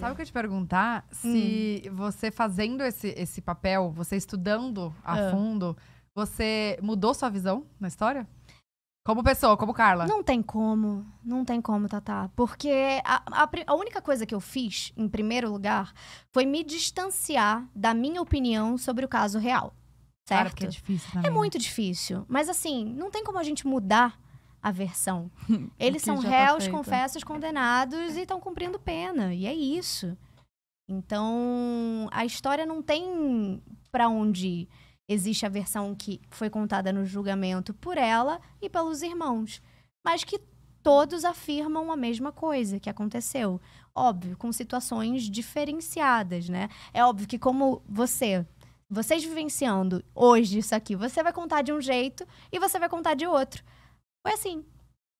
Sabe o que eu te perguntar? Se hum. você fazendo esse, esse papel, você estudando a ah. fundo, você mudou sua visão na história? Como pessoa, como Carla? Não tem como, não tem como, Tatá. Porque a, a, a, única coisa que eu fiz, em primeiro lugar, foi me distanciar da minha opinião sobre o caso real. É certo? Claro, que é difícil também. É muito difícil. Mas assim, não tem como a gente mudar aversão. Eles são tá réus, tá confessos, condenados e estão cumprindo pena. E é isso. Então, a história não tem para onde Existe a versão que foi contada no julgamento por ela e pelos irmãos, mas que todos afirmam a mesma coisa que aconteceu. Óbvio, com situações diferenciadas, né? É óbvio que como você vocês vivenciando hoje isso aqui, você vai contar de um jeito e você vai contar de outro. Foi assim.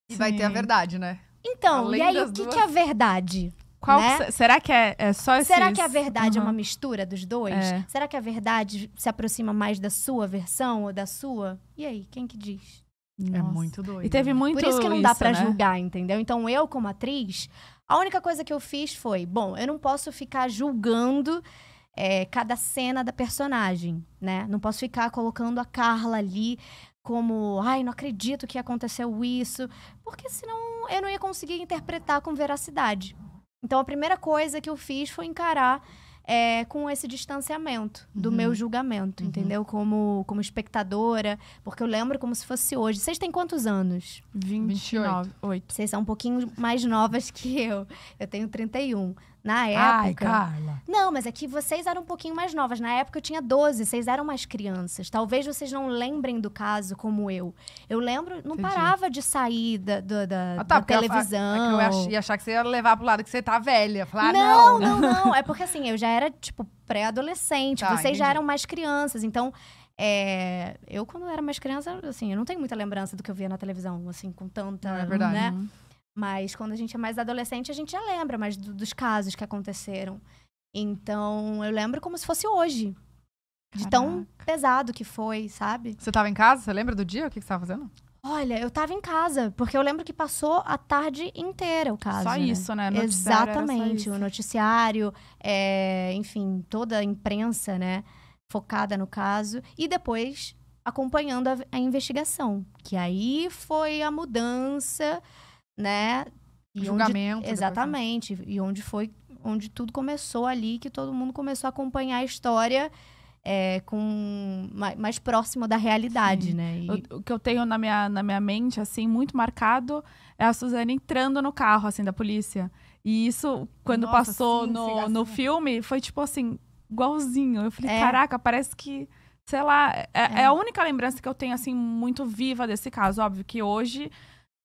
E Sim. vai ter a verdade, né? Então, Além e aí o que, duas... É né? que é a verdade? Né? será que é, é só esse... Será que a verdade uhum. é uma mistura dos dois? É. Será que a verdade se aproxima mais da sua versão ou da sua? E aí, quem que diz? É Nossa. É muito doido. E teve né? muito Por isso que não dá para né? julgar, entendeu? Então eu como atriz, a única coisa que eu fiz foi, bom, eu não posso ficar julgando é, cada cena da personagem, né? Não posso ficar colocando a Carla ali como, ai, não acredito que aconteceu isso, porque senão eu não ia conseguir interpretar com veracidade. Então a primeira coisa que eu fiz foi encarar é, com esse distanciamento do uhum. meu julgamento, uhum. entendeu? Como, como espectadora, porque eu lembro como se fosse hoje. Vocês têm quantos anos? 29. 28. Vocês são um pouquinho mais novas que eu. Eu tenho 31. Na época. Ai, Carla. Não, mas é que vocês eram um pouquinho mais novas. Na época eu tinha 12, vocês eram mais crianças. Talvez vocês não lembrem do caso como eu. Eu lembro, não Entendi. parava de sair da, da, ah, tá, da é televisão. Eu, eu ia achar que você ia levar pro lado que você tá velha. Falar, ah, não, não, não, não. É porque assim, eu já era, tipo, pré-adolescente. Tá, vocês entendi. já eram mais crianças. Então, é, eu, quando era mais criança, assim, eu não tenho muita lembrança do que eu via na televisão, assim, com tanta. Não, é verdade. Né? Uhum. Mas quando a gente é mais adolescente, a gente já lembra mais do, dos casos que aconteceram. Então, eu lembro como se fosse hoje. De tão pesado que foi, sabe? Você estava em casa? Você lembra do dia? O que, você tava fazendo? Olha, eu estava em casa, porque eu lembro que passou a tarde inteira o caso. Só né? isso, né? Noticiário Exatamente. O noticiário, é, enfim, toda a imprensa, né? Focada no caso. E depois acompanhando a, a investigação. Que aí foi a mudança né? E Julgamento. Né, onde, exatamente. E onde foi, onde tudo começou ali, que todo mundo começou a acompanhar a história é, com mais, mais próximo da realidade, Sim. né? E... O, o, que eu tenho na minha, na minha mente, assim, muito marcado é a Suzana entrando no carro, assim, da polícia. E isso, quando Nossa, passou sim, no, no filme, foi tipo assim, igualzinho. Eu falei, é. caraca, parece que, sei lá, é, é. é, a única lembrança que eu tenho, assim, muito viva desse caso. Óbvio que hoje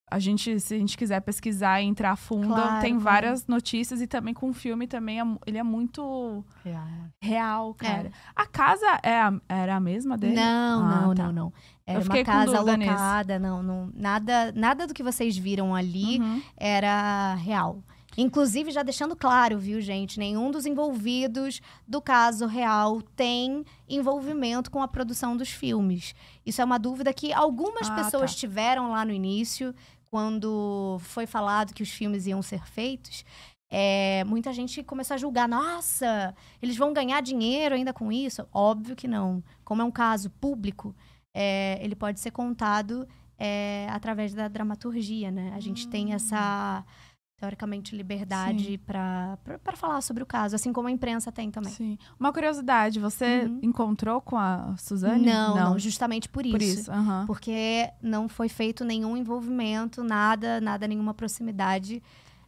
a gente, se a gente quiser pesquisar e entrar a fundo, claro, tem várias notícias e também com o filme também é ele é muito é. real, real é. cara. É. A casa é a, era a mesma dele? Não, ah, não, tá. não, não. Era uma casa alocada, não, não, nada, nada do que vocês viram ali uhum. era real. Inclusive, já deixando claro, viu, gente? Nenhum dos envolvidos do caso real tem envolvimento com a produção dos filmes. Isso é uma dúvida que algumas ah, pessoas tá. tiveram lá no início, quando foi falado que os filmes iam ser feitos, é, muita gente começou a julgar: nossa, eles vão ganhar dinheiro ainda com isso? Óbvio que não. Como é um caso público, é, ele pode ser contado é, através da dramaturgia, né? A gente hum. tem essa hum teoricamente, liberdade para falar sobre o caso, assim como a imprensa tem também. Sim. Uma curiosidade, você uhum. encontrou com a Suzane? Não, não, não justamente por, por isso. isso. Uhum. Porque não foi feito nenhum envolvimento, nada, nada, nenhuma proximidade.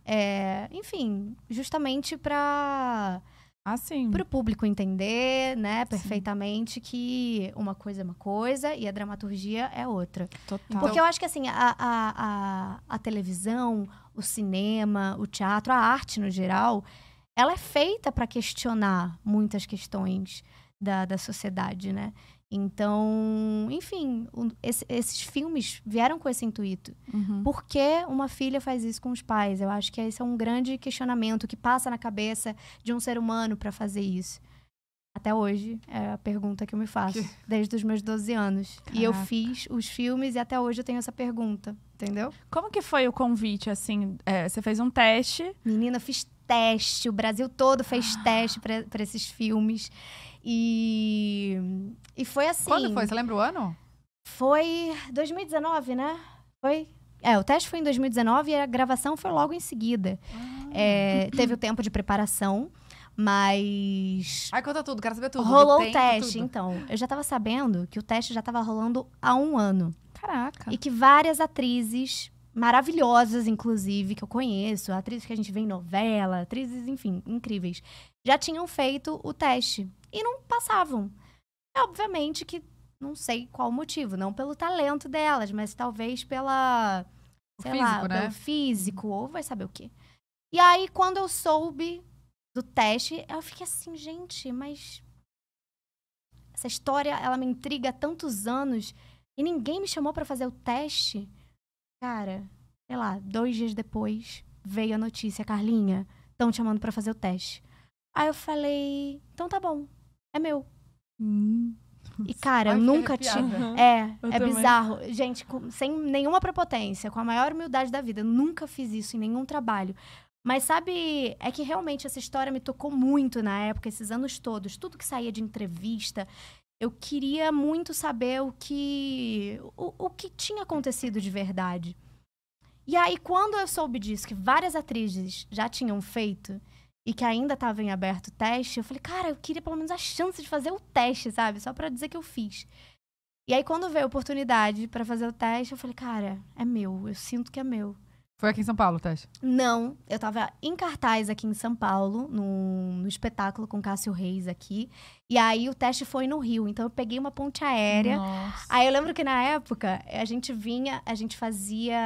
É, enfim, justamente para assim ah, para o público entender né perfeitamente sim. que uma coisa é uma coisa e a dramaturgia é outra Total. porque eu então acho que assim a, a, a, a televisão o cinema, o teatro, a arte no geral, ela é feita para questionar muitas questões da, da sociedade, né? Então, enfim, esse, esses filmes vieram com esse intuito. Uhum. Por que uma filha faz isso com os pais? Eu acho que esse é um grande questionamento que passa na cabeça de um ser humano para fazer isso. Até hoje é a pergunta que eu me faço, desde os meus 12 anos. Caraca. E eu fiz os filmes e até hoje eu tenho essa pergunta, entendeu? Como que foi o convite, assim? É, você fez um teste. Menina, fiz teste, o Brasil todo fez ah. teste para esses filmes. E, e foi assim. Quando foi? Você lembra o ano? Foi 2019, né? Foi? É, o teste foi em 2019 e a gravação foi logo em seguida. Ah. É, teve o tempo de preparação. Mas. Ai, conta tudo, quero saber tudo. Rolou tempo, o teste, tudo. então. Eu já tava sabendo que o teste já tava rolando há um ano. Caraca. E que várias atrizes, maravilhosas, inclusive, que eu conheço, atrizes que a gente vê em novela, atrizes, enfim, incríveis, já tinham feito o teste. E não passavam. É obviamente que não sei qual o motivo, não pelo talento delas, mas talvez pela. O sei físico, lá, né? pelo físico, ou vai saber o quê. E aí, quando eu soube do teste. Eu fiquei assim, gente, mas essa história ela me intriga há tantos anos e ninguém me chamou para fazer o teste. Cara, sei lá, dois dias depois veio a notícia, Carlinha, estão te chamando para fazer o teste. Aí eu falei, então tá bom, é meu. Hum. E cara, Ai, eu nunca tinha. Uhum. É, eu é também. É bizarro. Gente, com, sem nenhuma prepotência, com a maior humildade da vida, eu nunca fiz isso em nenhum trabalho. Mas sabe, é que realmente essa história me tocou muito na época, esses anos todos, tudo que saía de entrevista. Eu queria muito saber o que o, o que tinha acontecido de verdade. E aí quando eu soube disso que várias atrizes já tinham feito e que ainda estava em aberto o teste, eu falei, cara, eu queria pelo menos a chance de fazer o teste, sabe? Só para dizer que eu fiz. E aí quando veio a oportunidade para fazer o teste, eu falei, cara, é meu, eu sinto que é meu. Foi aqui em São Paulo, Tess? Não, eu tava em cartaz aqui em São Paulo, no, no espetáculo com Cássio Reis aqui. E aí o teste foi no Rio, então eu peguei uma ponte aérea. Nossa. Aí eu lembro que na época a gente vinha, a gente fazia.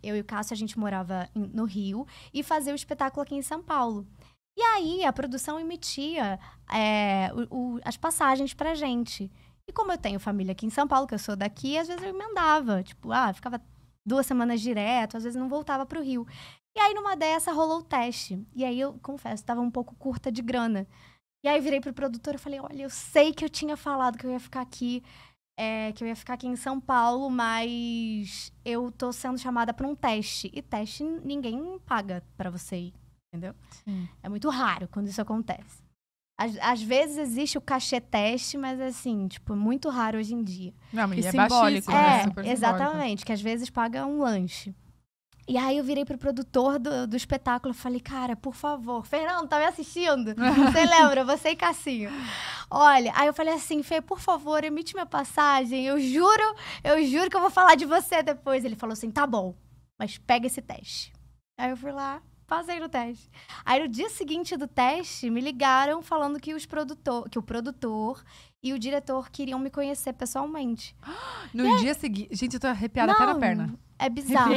Eu e o Cássio, a gente morava no Rio e fazia o espetáculo aqui em São Paulo. E aí a produção emitia é, o, o, as passagens pra gente. E como eu tenho família aqui em São Paulo, que eu sou daqui, às vezes eu emendava. Tipo, ah, ficava duas semanas direto, às vezes não voltava para o Rio. E aí, numa dessa, rolou o teste. E aí, eu confesso, estava um pouco curta de grana. E aí, virei pro produtor e falei: Olha, eu sei que eu tinha falado que eu ia ficar aqui, é, que eu ia ficar aqui em São Paulo, mas eu tô sendo chamada para um teste. E teste ninguém paga para você ir, entendeu? Sim. É muito raro quando isso acontece. Às, às, vezes existe o cachê teste, mas assim, tipo, é muito raro hoje em dia. Não, mas e é simbólico, né? né? É, Super exatamente, simbólico. que às vezes paga um lanche. E aí eu virei pro produtor do, do espetáculo e falei, cara, por favor, Fernando, tá me assistindo? Você lembra? Você e Cassinho. Olha, aí eu falei assim, Fê, por favor, emite minha passagem. Eu juro, eu juro que eu vou falar de você depois. Ele falou assim, tá bom, mas pega esse teste. Aí eu fui lá, Passei no teste. Aí no dia seguinte do teste, me ligaram falando que, os produtor, que o produtor e o diretor queriam me conhecer pessoalmente. No e dia é... seguinte. Gente, eu tô arrepiada Não, até na perna. É bizarro.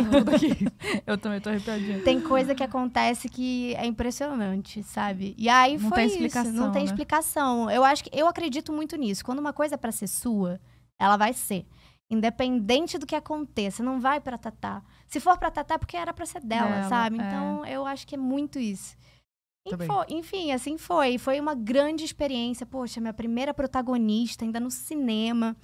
eu também tô arrepiadinha. Tem coisa que acontece que é impressionante, sabe? E aí Não foi tem explicação, isso. Não tem né? explicação. Eu acho que eu acredito muito nisso. Quando uma coisa é para ser sua, ela vai ser. Independente do que aconteça, não vai para Tatá. Se for para Tatá, é porque era para ser dela, dela sabe? É. Então, eu acho que é muito isso. Info, tá enfim, assim foi. Foi uma grande experiência. Poxa, minha primeira protagonista, ainda no cinema,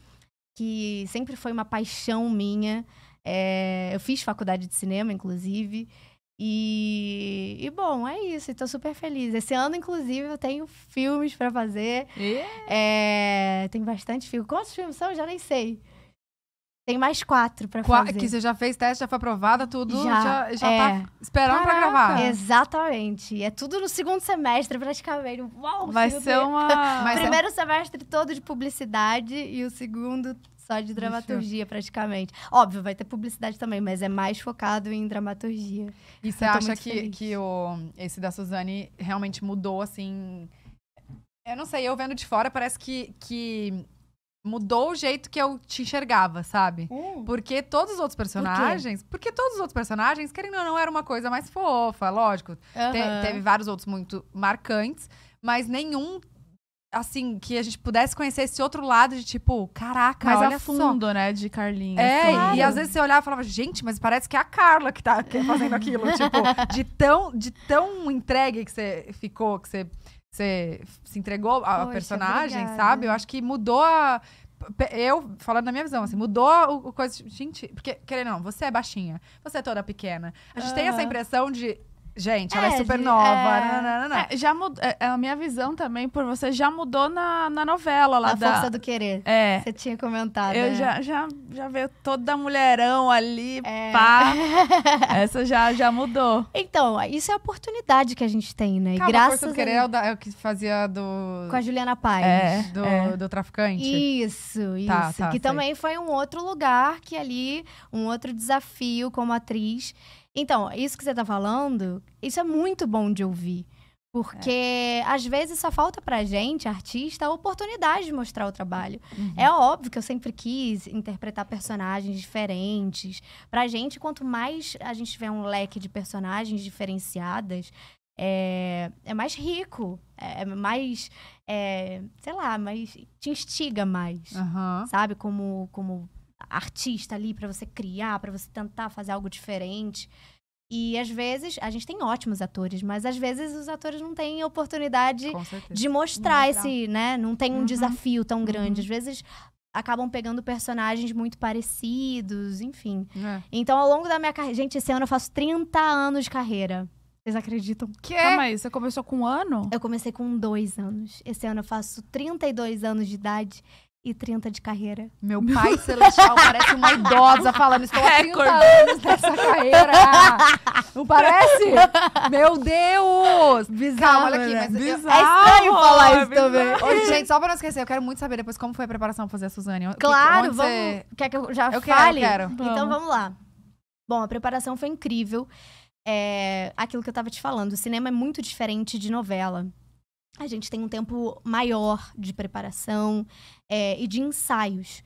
que sempre foi uma paixão minha. É, eu fiz faculdade de cinema, inclusive. E, e bom, é isso. Estou super feliz. Esse ano, inclusive, eu tenho filmes para fazer. Yeah. É, tem bastante filme. Quantos filmes são? Eu já nem sei. Tem mais quatro pra Qua fazer. Que você já fez teste, já foi aprovada, tudo. Já, já, já tá é. tá esperando Caraca. pra gravar. Exatamente. É tudo no segundo semestre, praticamente. Uau, Vai ser uma... É- Primeiro semestre todo de publicidade e o segundo só de dramaturgia, praticamente. Óbvio, vai ter publicidade também, mas é mais focado em dramaturgia. E você acha que, que o, esse da Suzane realmente mudou, assim... Eu não sei, eu vendo de fora, parece que, que mudou o jeito que eu te enxergava, sabe? Hum. Porque todos os outros personagens. Por porque todos os outros personagens, querendo ou não, era uma coisa mais fofa, lógico. Uhum. Te, teve vários outros muito marcantes, mas nenhum. Assim, que a gente pudesse conhecer esse outro lado de tipo, caraca, mas olha a fundo, só. né, de Carlinhos. É, claro. e às vezes você olhava e falava, gente, mas parece que é a Carla que tá é fazendo aquilo. tipo, de tão, de tão entregue que você ficou, que você você se entregou à Poxa, personagem, obrigada. sabe? Eu acho que mudou a. Eu, falando na minha visão, assim, mudou o, o coisa. Gente, porque, querendo ou não, você é baixinha, você é toda pequena. A gente tem essa impressão de Gente, ela é, é super nova. É, não, não, não, é, já mudou. É, é, a minha visão também por você já mudou na, na novela lá a da. Força do Querer. É. Você tinha comentado. Eu é. já, já, já veio toda mulherão ali, pá. Essa já, já mudou. Então, isso é a oportunidade que a gente tem, né? Calma, graças a Força do Querer a... é o que fazia do. Com a Juliana Paz. É, do, do traficante. Isso, tá, isso. Tá, tá, que sei. também foi um outro lugar que ali, um outro desafio como atriz. Então, isso que você está falando, isso é muito bom de ouvir. Porque é. às vezes só falta pra gente, artista, a oportunidade de mostrar o trabalho. Uhum. É óbvio que eu sempre quis interpretar personagens diferentes. Pra gente, quanto mais a gente tiver um leque de personagens diferenciadas, é, é mais rico, é, é mais, é, sei lá, mais te instiga mais, uhum. sabe? Como, como artista ali para você criar, para você tentar fazer algo diferente. E às vezes, a gente tem ótimos atores, mas às vezes os atores não têm oportunidade de mostrar, mostrar, esse, né? Não tem um uhum. desafio tão uhum. grande. Uhum. Às vezes acabam pegando personagens muito parecidos, enfim. É. Então, ao longo da minha carreira. Gente, esse ano eu faço 30 anos de carreira. Vocês acreditam? Que? Calma aí, você começou com um ano? Eu comecei com dois anos. Esse ano eu faço 32 anos de idade e 30 de carreira. Meu pai celestial parece uma idosa falando, estou há 30 anos nessa carreira. Não parece? Meu Deus! Bizarro. Calma, olha aqui. Mas é bizarro, é estranho falar isso bizarro. também. Ô, gente, só pra não esquecer, eu quero muito saber depois como foi a preparação pra fazer a Suzane. Claro, vamos. Você... Quer que eu já eu fale? eu quero. Então vamos lá. Bom, a preparação foi incrível. É, aquilo que eu tava te falando, o cinema é muito diferente de novela a gente tem um tempo maior de preparação é, e de ensaios.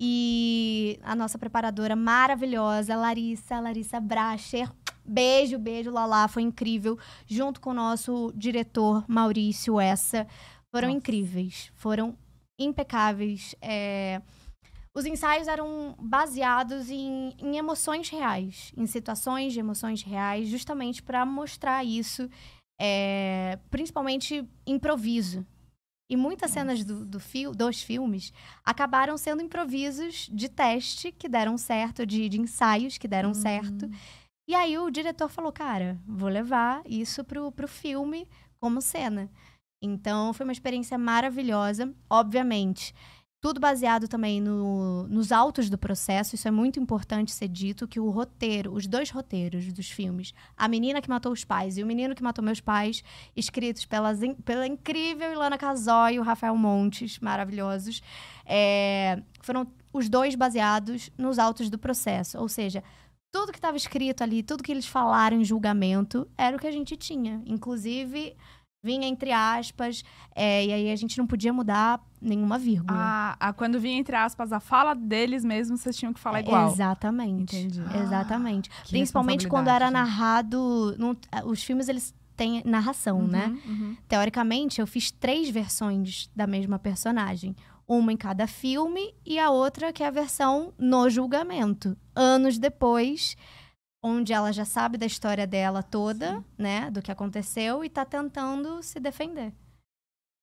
E a nossa preparadora maravilhosa, Larissa, Larissa Bracher. Beijo, beijo, Lala, foi incrível. Junto com o nosso diretor, Maurício Essa. Foram nossa. incríveis, foram impecáveis. É... Os ensaios eram baseados em, em emoções reais, em situações de emoções reais, justamente para mostrar isso é, principalmente improviso. E muitas cenas do, do dos filmes acabaram sendo improvisos de teste que deram certo, de, de ensaios que deram certo. Hum. E aí o diretor falou, cara, vou levar isso pro, pro filme como cena. Então foi uma experiência maravilhosa. Obviamente, tudo baseado também no, nos autos do processo. Isso é muito importante ser dito que o roteiro, os dois roteiros dos filmes, A Menina que Matou os Pais e O Menino que Matou Meus Pais, escritos pelas, pela incrível Ilana Casoy e o Rafael Montes, maravilhosos, é, foram os dois baseados nos autos do processo. Ou seja, tudo que estava escrito ali, tudo que eles falaram em julgamento, era o que a gente tinha. Inclusive vinha entre aspas, é, e aí a gente não podia mudar nenhuma vírgula. Ah, ah, quando vinha entre aspas a fala deles mesmos, vocês tinham que falar é, igual. Exatamente. Entendi. Ah, exatamente. Ah, Principalmente quando era narrado. os filmes, eles têm narração, uhum, né? Uhum. Teoricamente, eu fiz três versões da mesma personagem. Uma em cada filme e a outra que é a versão no julgamento. Anos depois onde ela já sabe da história dela toda, Sim. né, do que aconteceu e tá tentando se defender.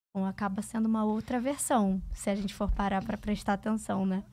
Então acaba sendo uma outra versão, se a gente for parar para prestar atenção, né?